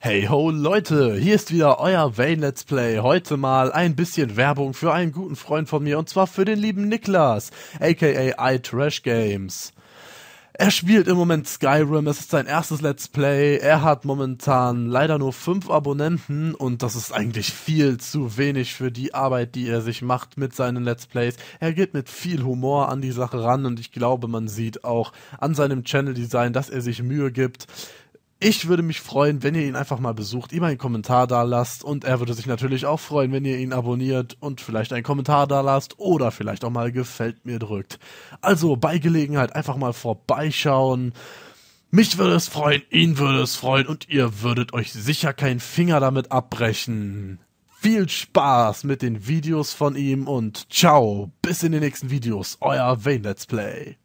Hey ho Leute, hier ist wieder euer Vane Let's Play. Heute mal ein bisschen Werbung für einen guten Freund von mir und zwar für den lieben Niklas, aka iTrash Games. Er spielt im Moment Skyrim, es ist sein erstes Let's Play. Er hat momentan leider nur fünf Abonnenten und das ist eigentlich viel zu wenig für die Arbeit, die er sich macht mit seinen Let's Plays. Er geht mit viel Humor an die Sache ran und ich glaube, man sieht auch an seinem Channel Design, dass er sich Mühe gibt ich würde mich freuen, wenn ihr ihn einfach mal besucht, ihm einen Kommentar da lasst und er würde sich natürlich auch freuen, wenn ihr ihn abonniert und vielleicht einen Kommentar da lasst oder vielleicht auch mal gefällt mir drückt. Also bei Gelegenheit einfach mal vorbeischauen. Mich würde es freuen, ihn würde es freuen und ihr würdet euch sicher keinen Finger damit abbrechen. Viel Spaß mit den Videos von ihm und ciao, bis in den nächsten Videos, euer Wayne Let's Play.